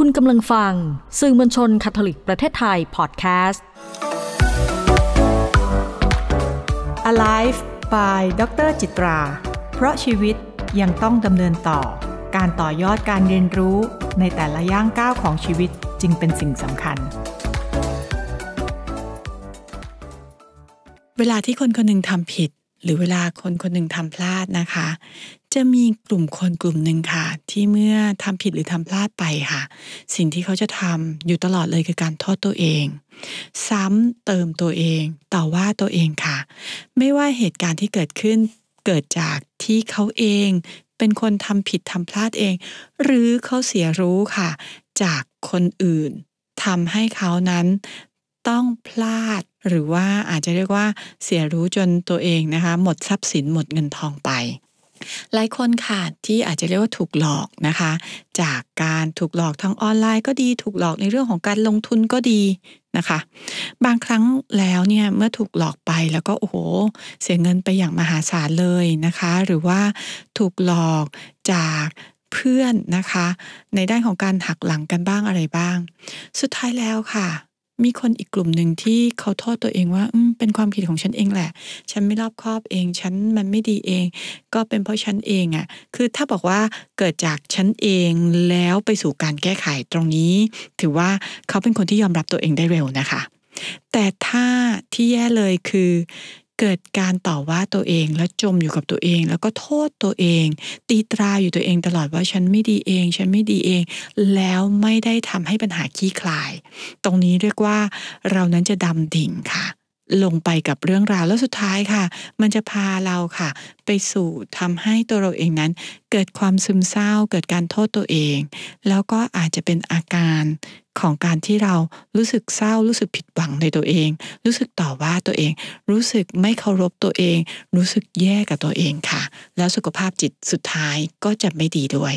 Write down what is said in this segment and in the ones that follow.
คุณกำลังฟังสื่อมวลชนคาทอลิกประเทศไทย พอดแคสต์ Alive by ดรจิตรา เพราะชีวิตยังต้องดำเนินต่อ การต่อยอดการเรียนรู้ในแต่ละย่างก้าวของชีวิตจึงเป็นสิ่งสำคัญ เวลาที่คนคนหนึ่งทำผิด หรือเวลาคนคนหนึ่งทำพลาดนะคะจะมีกลุ่มคนกลุ่มหนึ่งค่ะ ที่เมื่อทำผิดหรือทำพลาดไปค่ะ สิ่งที่เขาจะทำอยู่ตลอดเลยคือการโทษตัวเอง ซ้ำเติมตัวเองต่อว่าตัวเองค่ะ ไม่ว่าเหตุการณ์ที่เกิดขึ้นเกิดจากที่เขาเอง เป็นคนทำผิดทำพลาดเอง หรือเขาเสียรู้ค่ะ จากคนอื่นทำให้เขานั้น ต้องพลาดหรือว่าอาจจะเรียกว่าเสียรู้จนตัวเองนะคะ หมดทรัพย์สินหมดเงินทองไปหลายคนค่ะที่อาจจะเรียกว่าถูกหลอกนะคะ จากการถูกหลอกทางออนไลน์ก็ดีถูกหลอกในเรื่องของการลงทุนก็ดีนะคะ บางครั้งแล้วเนี่ยเมื่อถูกหลอกไปแล้วก็โอ้โหเสียเงินไปอย่างมหาศาลเลยนะคะ หรือว่าถูกหลอกจากเพื่อนนะคะ ในด้านของการหักหลังกันบ้างอะไรบ้าง สุดท้ายแล้วค่ะมีคนอีกกลุ่มหนึ่งที่เขาโทษตัวเองว่าเป็นความผิดของฉันเองแหละ ฉันไม่รอบคอบเอง ฉันมันไม่ดีเอง ก็เป็นเพราะฉันเองอะ่ะคือถ้าบอกว่าเกิดจากฉันเองแล้วไปสู่การแก้ไขตรงนี้ ถือว่าเขาเป็นคนที่ยอมรับตัวเองได้เร็วนะคะ แต่ถ้าที่แย่เลยคือเกิดการต่อว่าตัวเอง และจมอยู่กับตัวเอง แล้วก็โทษตัวเอง ตีตราอยู่ตัวเองตลอดว่าฉันไม่ดีเอง ฉันไม่ดีเอง แล้วไม่ได้ทำให้ปัญหาขี้คลาย ตรงนี้เรียกว่าเรานั้นจะดำดิ่งค่ะ ลงไปกับเรื่องราวแล้วสุดท้ายค่ะ มันจะพาเราค่ะ ไปสู่ทำให้ตัวเราเองนั้น เกิดความซึมเศร้า เกิดการโทษตัวเอง แล้วก็อาจจะเป็นอาการของการที่เรารู้สึกเศร้ารู้สึกผิดหวังในตัวเอง รู้สึกต่อว่าตัวเอง รู้สึกไม่เคารพตัวเอง รู้สึกแย่กับตัวเองค่ะ แล้วสุขภาพจิตสุดท้ายก็จะไม่ดีด้วย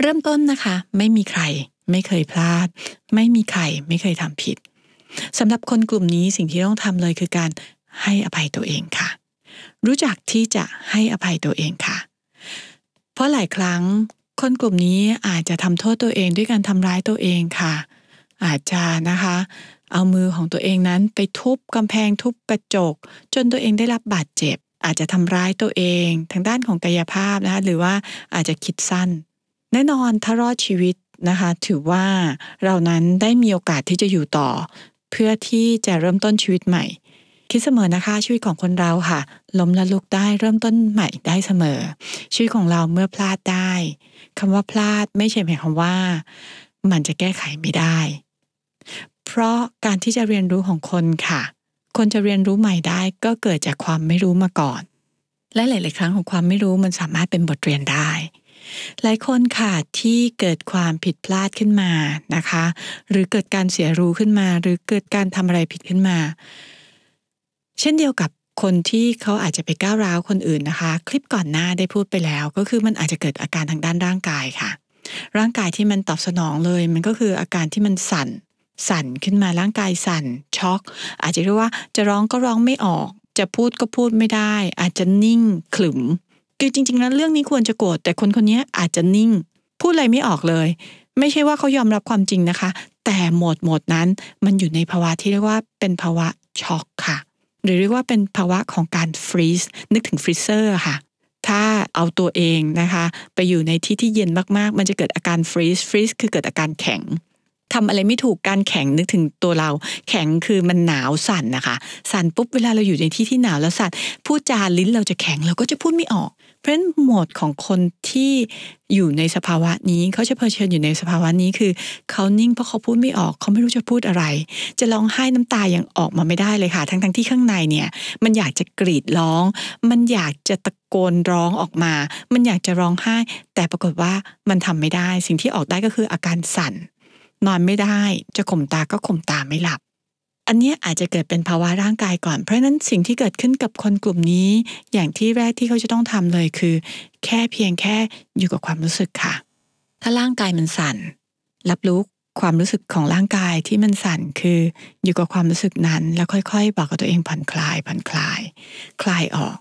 เริ่มต้นนะคะ ไม่มีใคร ไม่เคยพลาด ไม่มีใคร ไม่เคยทำผิดสำหรับคนกลุ่มนี้สิ่งที่ต้องทำเลยคือการให้อภัยตัวเองค่ะ รู้จักที่จะให้อภัยตัวเองค่ะ เพราะหลายครั้งคนกลุ่มนี้อาจจะทำโทษตัวเองด้วยการทำร้ายตัวเองค่ะ อาจจะนะคะเอามือของตัวเองนั้นไปทุบกำแพงทุบกระจกจนตัวเองได้รับบาดเจ็บอาจจะทำร้ายตัวเองทางด้านของกายภาพนะคะหรือว่าอาจจะคิดสั้น แน่นอนถ้ารอดชีวิตนะคะถือว่า เรานั้นได้มีโอกาสที่จะอยู่ต่อเพื่อที่จะเริ่มต้นชีวิตใหม่คิดเสมอนะคะชีวิตของคนเราค่ะล้มและลุกได้เริ่มต้นใหม่ได้เสมอชีวิตของเราเมื่อพลาดได้คำว่าพลาดไม่ใช่หมายความว่ามันจะแก้ไขไม่ได้ เพราะการที่จะเรียนรู้ของคนค่ะ คนจะเรียนรู้ใหม่ได้ก็เกิดจากความไม่รู้มาก่อน และหลาย ๆ ครั้งของความไม่รู้มันสามารถเป็นบทเรียนได้ หลายคนค่ะที่เกิดความผิดพลาดขึ้นมานะคะ หรือเกิดการเสียรู้ขึ้นมา หรือเกิดการทำอะไรผิดขึ้นมาเช่นเดียวกับคนที่เขาอาจจะไปก้าวร้าวคนอื่นนะคะ คลิปก่อนหน้าได้พูดไปแล้วก็คือมันอาจจะเกิดอาการทางด้านร่างกายค่ะ ร่างกายที่มันตอบสนองเลย มันก็คืออาการที่มันสั่น สั่นขึ้นมาร่างกายสั่นช็อก อาจจะเรียกว่าจะร้องก็ร้องไม่ออก จะพูดก็พูดไม่ได้ อาจจะนิ่งขลึม คือจริงๆแล้วเรื่องนี้ควรจะโกรธแต่คนคนนี้อาจจะนิ่ง พูดอะไรไม่ออกเลย ไม่ใช่ว่าเขายอมรับความจริงนะคะ แต่โหมดโหมดนั้นมันอยู่ในภาวะที่เรียกว่าเป็นภาวะช็อกค่ะรือเรียกว่าเป็นภาวะของการฟรีซนึกถึงฟรีเซอร์ค่ะถ้าเอาตัวเองนะคะ ไปอยู่ในที่ที่เย็นมากๆ มันจะเกิดอาการฟรีซฟรีซคือเกิดอาการแข็งทำอะไรไม่ถูกการแข็งนึกถึงตัวเราแข็งคือมันหนาวสั่นนะคะ สั่นปุ๊บเวลาเราอยู่ในที่ที่หนาวแล้วสั่นพูดจาลิ้นเราจะแข็งเราก็จะพูดไม่ออกเพราะฉะนั้นโหมดของคนที่อยู่ในสภาวะนี้ เขาจะเผชิญอยู่ในสภาวะนี้คือเขานิ่งเพราะเขาพูดไม่ออก เขาไม่รู้จะพูดอะไร จะร้องไห้น้ำตาอย่างออกมาไม่ได้เลยค่ะ ทั้งๆทที่ข้างในเนี่ยมันอยากจะกรีดร้อง มันอยากจะตะโกนร้องออกมา มันอยากจะร้องไห้ แต่ปรากฏว่ามันทำไม่ได้ สิ่งที่ออกได้ก็คืออาการสั่น นอนไม่ได้จะข่มตาก็ข่มตาไม่หลับอันนี้อาจจะเกิดเป็นภาวะร่างกายก่อน เพราะนั้นสิ่งที่เกิดขึ้นกับคนกลุ่มนี้ อย่างที่แรกที่เขาจะต้องทำเลยคือ แค่เพียงแค่อยู่กับความรู้สึกค่ะ ถ้าร่างกายมันสั่น รับรู้ ความรู้สึกของร่างกายที่มันสั่น คืออยู่กับความรู้สึกนั้น แล้วค่อยๆบอกกับตัวเองผ่อนคลายผ่อนคลาย คลายออก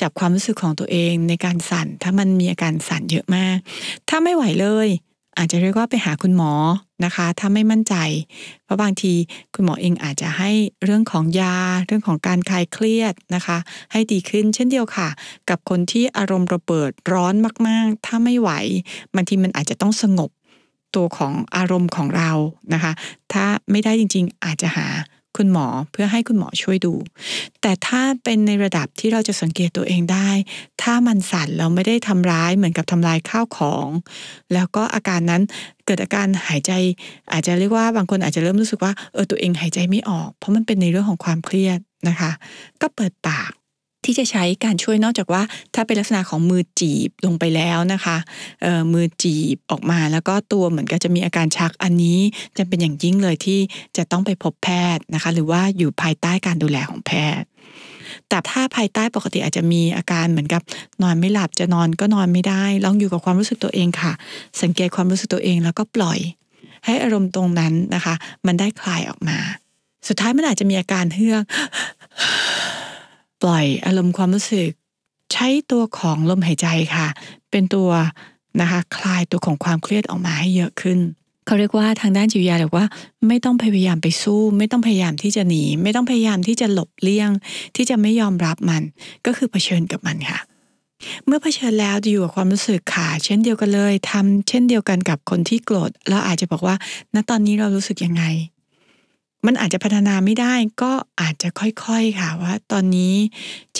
จับความรู้สึกของตัวเองในการสั่น ถ้ามันมีอาการสั่นเยอะมาก ถ้าไม่ไหวเลย อาจจะเรียกว่าไปหาคุณหมอนะคะถ้าไม่มั่นใจ เพราะบางทีคุณหมอเองอาจจะให้เรื่องของยาเรื่องของการคลายเครียดนะคะ ให้ดีขึ้นเช่นเดียวค่ะ กับคนที่อารมณ์ระเบิดร้อนมากๆ ถ้าไม่ไหวบางทีมันอาจจะต้องสงบตัวของอารมณ์ของเรานะคะ ถ้าไม่ได้จริงๆอาจจะหาคุณหมอเพื่อให้คุณหมอช่วยดู แต่ถ้าเป็นในระดับที่เราจะสังเกตตัวเองได้ ถ้ามันสั่นเราไม่ได้ทำร้ายเหมือนกับทำลายข้าวของ แล้วก็อาการนั้นเกิดอาการหายใจ อาจจะเรียกว่าบางคนอาจจะเริ่มรู้สึกว่าเออตัวเองหายใจไม่ออก เพราะมันเป็นในเรื่องของความเครียดนะคะ ก็เปิดปากที่จะใช้การช่วยนอกจากว่าถ้าเป็นลักษณะของมือจีบลงไปแล้วนะคะมือจีบออกมา แล้วก็ตัวเหมือนกับจะมีอาการชักอันนี้จะเป็นอย่างยิ่งเลยที่จะต้องไปพบแพทย์นะคะ หรือว่าอยู่ภายใต้การดูแลของแพทย์ แต่ถ้าภายใต้ปกติอาจจะมีอาการเหมือนกับ นอนไม่หลับจะนอนก็นอนไม่ได้ลองอยู่กับความรู้สึกตัวเองค่ะ สังเกตความรู้สึกตัวเองแล้วก็ปล่อย ให้อารมณ์ตรงนั้นนะคะ มันได้คลายออกมา สุดท้ายมันอาจจะมีอาการเฮือกปล่อยอารมณ์ความรู้สึก ใช้ตัวของลมหายใจค่ะ เป็นตัวนะคะคลายตัวของความเครียดออกมาให้เยอะขึ้นเขาเรียกว่าทางด้านจิตวิทยาเรียกว่า ไม่ต้องพยายามไปสู้ ไม่ต้องพยายามที่จะหนี ไม่ต้องพยายามที่จะหลบเลี่ยง ที่จะไม่ยอมรับมัน ก็คือเผชิญกับมันค่ะ เมื่อเผชิญแล้วอยู่กับความรู้สึกค่ะ เช่นเดียวกันเลย ทำเช่นเดียวกันกับคนที่โกรธเราอาจจะบอกว่า ณตอนนี้เรารู้สึกยังไงมันอาจจะพัฒนาไม่ได้ก็อาจจะค่อยๆค่ะว่า ตอนนี้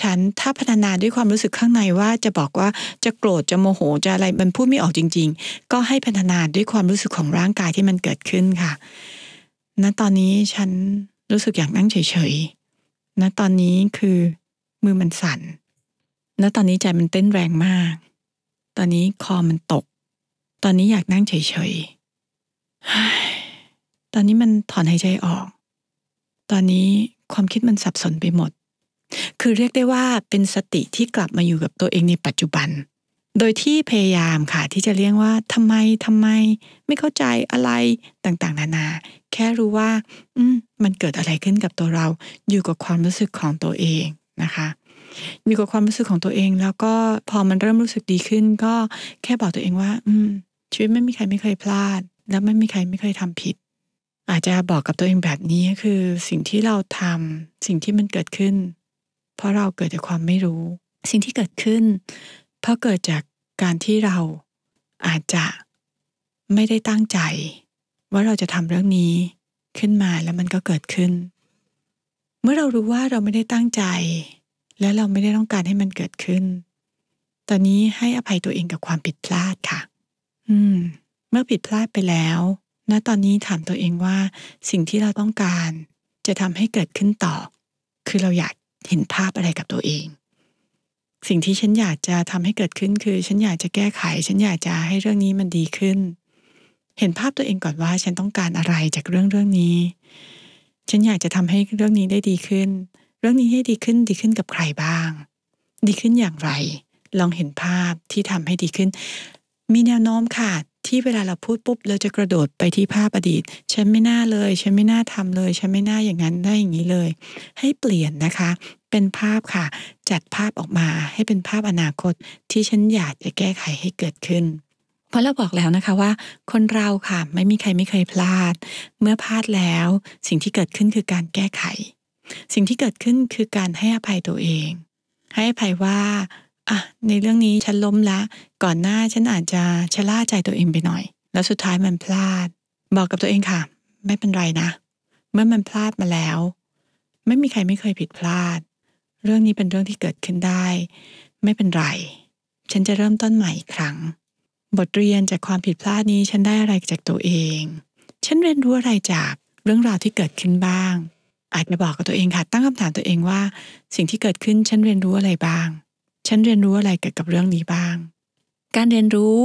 ฉันถ้าพัฒนาด้วยความรู้สึกข้างในว่าจะบอกว่าจะโกรธจะโมโห จะอะไรมันพูดไม่ออกจริง ๆ ก็ให้พัฒนาด้วยความรู้สึกของร่างกายที่มันเกิดขึ้นค่ะณนะตอนนี้ฉันรู้สึกอยากนั่งเฉยๆณนะตอนนี้คือมือมันสั่นณนะตอนนี้ใจมันเต้นแรงมาก ตอนนี้คอมันตก ตอนนี้อยากนั่งเฉยๆตอนนี้มันถอนหายใจออก ตอนนี้ความคิดมันสับสนไปหมด คือเรียกได้ว่าเป็นสติที่กลับมาอยู่กับตัวเองในปัจจุบัน โดยที่พยายามค่ะ ที่จะเรียกว่าทำไมทำไม ไม่เข้าใจอะไรต่าง ๆ นานา แค่รู้ว่า อืมมันเกิดอะไรขึ้นกับตัวเรา อยู่กับความรู้สึกของตัวเองนะคะ อยู่กับความรู้สึกของตัวเอง แล้วก็พอมันเริ่มรู้สึกดีขึ้น ก็แค่บอกตัวเองว่า อืมชีวิตไม่มีใครไม่เคยพลาดและไม่มีใครไม่เคยทำผิดอาจจะบอกกับตัวเองแบบนี้คือสิ่งที่เราทำสิ่งที่มันเกิดขึ้น เพราะเราเกิดจากความไม่รู้ สิ่งที่เกิดขึ้น เพราะเกิดจากการที่เราอาจจะไม่ได้ตั้งใจ ว่าเราจะทำเรื่องนี้ขึ้นมาแล้วมันก็เกิดขึ้น เมื่อเรารู้ว่าเราไม่ได้ตั้งใจ และเราไม่ได้ต้องการให้มันเกิดขึ้น ตอนนี้ให้อภัยตัวเองกับความผิดพลาดค่ะ อืม เมื่อผิดพลาดไปแล้วณตอนนี้ถามตัวเองว่า สิ่งที่เราต้องการ จะทำให้เกิดขึ้นต่อ คือเราอยากเห็นภาพอะไรกับตัวเอง สิ่งที่ฉันอยากจะทำให้เกิดขึ้นคือฉันอยากจะแก้ไขฉันอยากจะให้เรื่องนี้มันดีขึ้น เห็นภาพตัวเองก่อนว่าฉันต้องการอะไรจากเรื่องเรื่องนี้ ฉันอยากจะทำให้เรื่องนี้ได้ดีขึ้น เรื่องนี้ให้ดีขึ้นดีขึ้นกับใครบ้าง ดีขึ้นอย่างไร ลองเห็นภาพที่ทำให้ดีขึ้น มีแนวโน้มค่ะที่เวลาเราพูดปุ๊บเราจะกระโดดไปที่ภาพอดีตฉันไม่น่าเลย ฉันไม่น่าทำเลย ฉันไม่น่าอย่างนั้นได้อย่างนี้เลย ให้เปลี่ยนนะคะเป็นภาพค่ะ จัดภาพออกมาให้เป็นภาพอนาคตที่ฉันอยากจะแก้ไขให้เกิดขึ้นพราะเราบอกแล้วนะคะว่า คนเราค่ะไม่มีใครไม่เคยพลาด เมื่อพลาดแล้ว สิ่งที่เกิดขึ้นคือการแก้ไข สิ่งที่เกิดขึ้นคือการให้อภัยตัวเอง ให้อภัยว่าอ่ะในเรื่องนี้ฉันล้มละก่อนหน้าฉันอาจจะชะล่าใจตัวเองไปหน่อย แล้วสุดท้ายมันพลาด บอกกับตัวเองค่ะ ไม่เป็นไรนะ เมื่อมันพลาดมาแล้ว ไม่มีใครไม่เคยผิดพลาด เรื่องนี้เป็นเรื่องที่เกิดขึ้นได้ ไม่เป็นไรฉันจะเริ่มต้นใหม่อีกครั้ง บทเรียนจากความผิดพลาดนี้ฉันได้อะไรจากตัวเองฉันเรียนรู้อะไรจากเรื่องราวที่เกิดขึ้นบ้าง อาจจะบอกกับตัวเองค่ะตั้งคำถามตัวเองว่า สิ่งที่เกิดขึ้นฉันเรียนรู้อะไรบ้างฉันเรียนรู้อะไรเกี่ยวกับเรื่องนี้บ้าง การเรียนรู้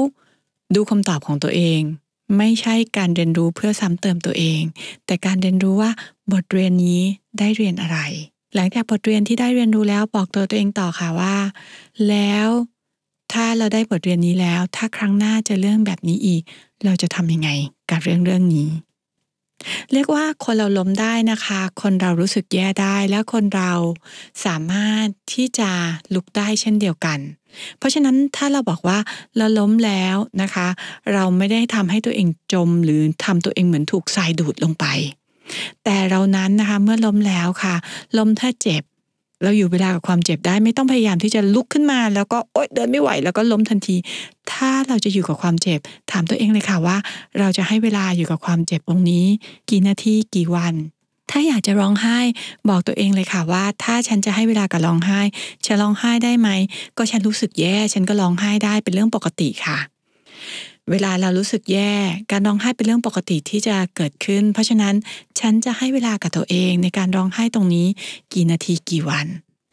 ดูคำตอบของตัวเอง ไม่ใช่การเรียนรู้เพื่อซ้ำเติมตัวเอง แต่การเรียนรู้ว่าบทเรียนนี้ได้เรียนอะไร หลังจากบทเรียนที่ได้เรียนรู้แล้วบอกตัวตัวเองต่อค่ะว่า แล้ว ถ้าเราได้บทเรียนนี้แล้ว ถ้าครั้งหน้าจะเรื่องแบบนี้อีก เราจะทำยังไงกับเรื่องเรื่องนี้เรียกว่าคนเราล้มได้นะคะ คนเรารู้สึกแย่ได้ และคนเราสามารถที่จะลุกได้เช่นเดียวกัน เพราะฉะนั้นถ้าเราบอกว่าเราล้มแล้วนะคะ เราไม่ได้ทำให้ตัวเองจมหรือทำตัวเองเหมือนถูกทรายดูดลงไป แต่เรานั้นนะคะ เมื่อล้มแล้วค่ะ ล้มถ้าเจ็บเราอยู่เวลากับความเจ็บได้ไม่ต้องพยายามที่จะลุกขึ้นมา แล้วก็โอ๊ยเดินไม่ไหวแล้วก็ล้มทันที ถ้าเราจะอยู่กับความเจ็บ ถามตัวเองเลยค่ะว่า เราจะให้เวลาอยู่กับความเจ็บตรงนี้ กี่นาทีกี่วัน ถ้าอยากจะร้องไห้บอกตัวเองเลยค่ะว่า ถ้าฉันจะให้เวลากับร้องไห้จะร้องไห้ได้ไหม ก็ฉันรู้สึกแย่ ฉันก็ร้องไห้ได้เป็นเรื่องปกติค่ะเวลาเรารู้สึกแย่ การร้องไห้เป็นเรื่องปกติที่จะเกิดขึ้น เพราะฉะนั้นฉันจะให้เวลากับตัวเองในการร้องไห้ตรงนี้ กี่นาทีกี่วัน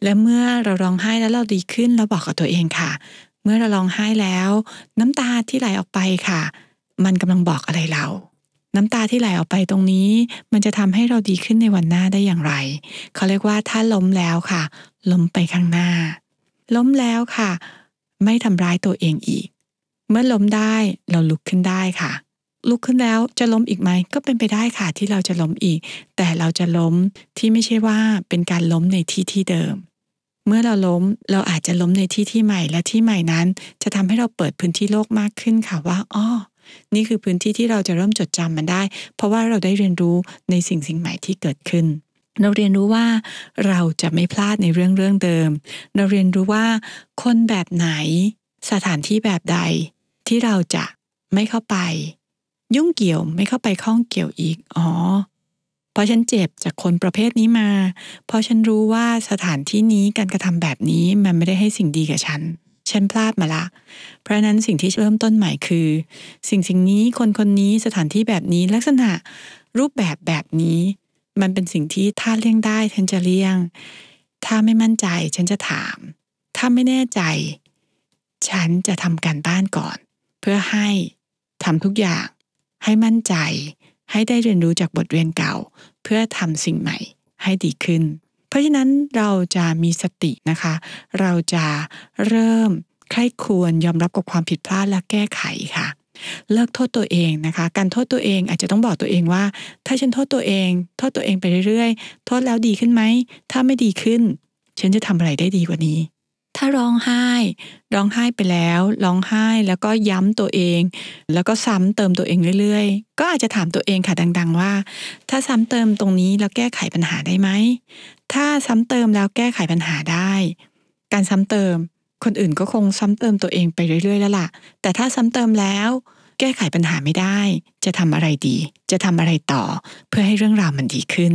และเมื่อเราร้องไห้แล้วเราดีขึ้นเราบอกกับตัวเองค่ะ เมื่อเราร้องไห้แล้ว น้ำตาที่ไหลออกไปค่ะ มันกำลังบอกอะไรเรา น้ำตาที่ไหลออกไปตรงนี้ มันจะทำให้เราดีขึ้นในวันหน้าได้อย่างไร เขาเรียกว่าถ้าล้มแล้วค่ะล้มไปข้างหน้า ล้มแล้วค่ะ ไม่ทำร้ายตัวเองอีกเมื่อล้มได้เราลุกขึ้นได้ค่ะ ลุกขึ้นแล้วจะล้มอีกไหม ก็เป็นไปได้ค่ะ ที่เราจะล้มอีก แต่เราจะล้มที่ไม่ใช่ว่าเป็นการล้มในที่ที่เดิม เมื่อเราล้มเราอาจจะล้มในที่ที่ใหม่และที่ใหม่นั้น จะทำให้เราเปิดพื้นที่โลกมากขึ้นค่ะว่า อ้อ นี่คือพื้นที่ที่เราจะเริ่มจดจำมันได้ เพราะว่าเราได้เรียนรู้ในสิ่งสิ่งใหม่ที่เกิดขึ้น เราเรียนรู้ว่าเราจะไม่พลาดในเรื่องเรื่องเดิม เราเรียนรู้ว่า คนแบบไหน สถานที่แบบใดที่เราจะไม่เข้าไป ยุ่งเกี่ยวไม่เข้าไปข้องเกี่ยวอีกอ๋อเพราะฉันเจ็บจากคนประเภทนี้มา เพราะฉันรู้ว่าสถานที่นี้การกระทำแบบนี้มันไม่ได้ให้สิ่งดีกับฉันฉันพลาดมาละเพราะนั้นสิ่งที่เริ่มต้นใหม่คือ สิ่งสิ่งนี้คนคนนี้สถานที่แบบนี้ลักษณะ รูปแบบแบบนี้ มันเป็นสิ่งที่ถ้าเลี่ยงได้ฉันจะเลี่ยง ถ้าไม่มั่นใจฉันจะถาม ถ้าไม่แน่ใจ ฉันจะทำการบ้านก่อนเพื่อให้ทำทุกอย่างให้มั่นใจ ให้ได้เรียนรู้จากบทเรียนเก่า เพื่อทำสิ่งใหม่ให้ดีขึ้น เพราะฉะนั้นเราจะมีสตินะคะ เราจะเริ่มใคร่ควรยอมรับกับความผิดพลาดและแก้ไขค่ะ เลิกโทษตัวเองนะคะ การโทษตัวเองอาจจะต้องบอกตัวเองว่า ถ้าฉันโทษตัวเองโทษตัวเองไปเรื่อยๆ โทษแล้วดีขึ้นไหมถ้าไม่ดีขึ้น ฉันจะทำอะไรได้ดีกว่านี้ถ้าร้องไห้ ร้องไห้ไปแล้ว ร้องไห้แล้วก็ย้ำตัวเอง แล้วก็ซ้ำเติมตัวเองเรื่อยๆ ก็อาจจะถามตัวเองค่ะดังๆว่า ถ้าซ้ำเติมตรงนี้แล้วแก้ไขปัญหาได้ไหมถ้าซ้ำเติมแล้วแก้ไขปัญหาได้ การซ้ำเติมคนอื่นก็คงซ้ำเติมตัวเองไปเรื่อยๆ แล้วล่ะ แต่ถ้าซ้ำเติมแล้วแก้ไขปัญหาไม่ได้ จะทำอะไรดี จะทำอะไรต่อเพื่อให้เรื่องราวมันดีขึ้น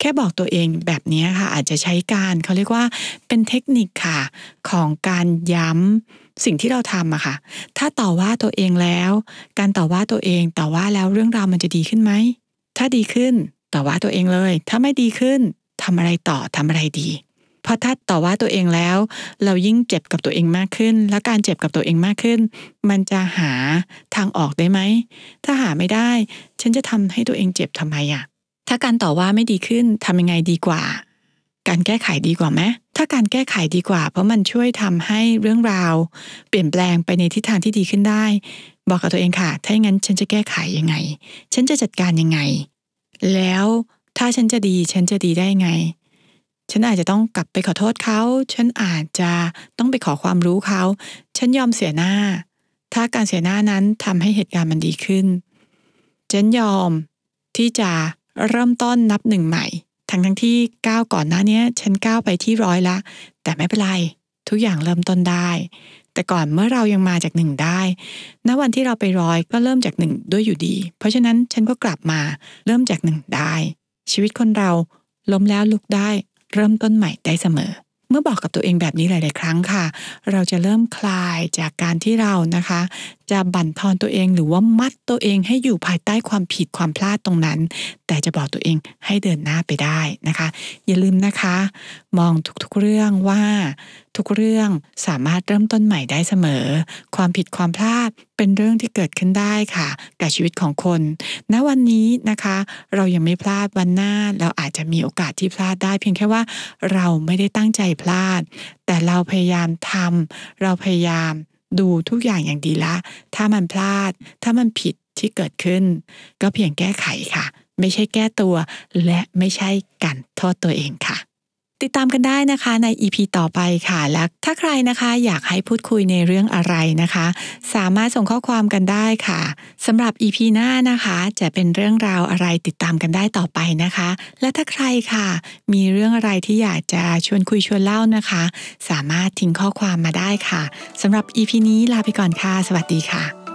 แค่บอกตัวเองแบบนี้ค่ะ อาจจะใช้การเขาเรียกว่าเป็นเทคนิคค่ะของการย้ำสิ่งที่เราทำอะค่ะ ถ้าต่อว่าตัวเองแล้ว การต่อว่าตัวเองต่อว่าแล้วเรื่องราวมันจะดีขึ้นไหมถ้าดีขึ้นต่อว่าตัวเองเลย ถ้าไม่ดีขึ้นทำอะไรต่อทำอะไรดีพราะถ้าต่อว่าตัวเองแล้ว เรายิ่งเจ็บกับตัวเองมากขึ้น และการเจ็บกับตัวเองมากขึ้น มันจะหาทางออกได้ไหมถ้าหาไม่ได้ฉันจะทำให้ตัวเองเจ็บทำไมอะ่ะถ้าการต่อว่าไม่ดีขึ้น ทำยังไงดีกว่า การแก้ไขดีกว่าไหมถ้าการแก้ไขดีกว่า เพราะมันช่วยทำให้เรื่องราว เปลี่ยนแปลงไปในทิศทางที่ดีขึ้นได้ บอกกับตัวเองค่ะ ถ้าอย่างนั้น ฉันจะแก้ไขยังไง ฉันจะจัดการยังไง แล้วถ้าฉันจะดี ฉันจะดีได้ไง ฉันอาจจะต้องกลับไป ขอโทษเขาฉันอาจจะต้องไปขอความรู้เขาฉันยอมเสียหน้า ถ้าการเสียหน้านั้นทำให้เหตุการณ์มันดีขึ้น ฉันยอม ที่จะเริ่มต้นนับหนึ่งใหม่ ทั้งทั้งที่ก้าวก่อนหน้านี้ฉันก้าวไปที่ร้อยละแต่ไม่เป็นไรทุกอย่างเริ่มต้นได้ แต่ก่อนเมื่อเรายังมาจากหนึ่งได้ณวันที่เราไปร้อยก็เริ่มจากหนึ่งด้วยอยู่ดี เพราะฉะนั้นฉันก็กลับมาเริ่มจากหนึ่งได้ ชีวิตคนเราล้มแล้วลุกได้ เริ่มต้นใหม่ได้เสมอ เมื่อบอกกับตัวเองแบบนี้หลาย ๆ ครั้งค่ะ เราจะเริ่มคลายจากการที่เรานะคะจะบั่นทอนตัวเองหรือว่ามัดตัวเองให้อยู่ภายใต้ความผิดความพลาดตรงนั้น แต่จะบอกตัวเองให้เดินหน้าไปได้นะคะอย่าลืมนะคะ มองทุกๆเรื่องว่า ทุกเรื่องสามารถเริ่มต้นใหม่ได้เสมอ ความผิดความพลาดเป็นเรื่องที่เกิดขึ้นได้ค่ะกับชีวิตของคน ณวันนี้นะคะ เรายังไม่พลาดวันหน้า เราอาจจะมีโอกาสที่พลาดได้เพียงแค่ว่าเราไม่ได้ตั้งใจพลาด แต่เราพยายามทำเราพยายามดูทุกอย่างอย่างดีละ ถ้ามันพลาด ถ้ามันผิดที่เกิดขึ้น ก็เพียงแก้ไขค่ะ ไม่ใช่แก้ตัวและไม่ใช่การโทษตัวเองค่ะติดตามกันได้นะคะ ใน EP ต่อไปค่ะ และถ้าใครนะคะอยากให้พูดคุยในเรื่องอะไรนะคะ สามารถส่งข้อความกันได้ค่ะสำหรับ EP หน้านะคะจะเป็นเรื่องราวอะไรติดตามกันได้ต่อไปนะคะ และถ้าใครค่ะ มีเรื่องอะไรที่อยากจะชวนคุยชวนเล่านะคะ สามารถทิ้งข้อความมาได้ค่ะสำหรับ EP นี้ ลาไปก่อนค่ะ สวัสดีค่ะ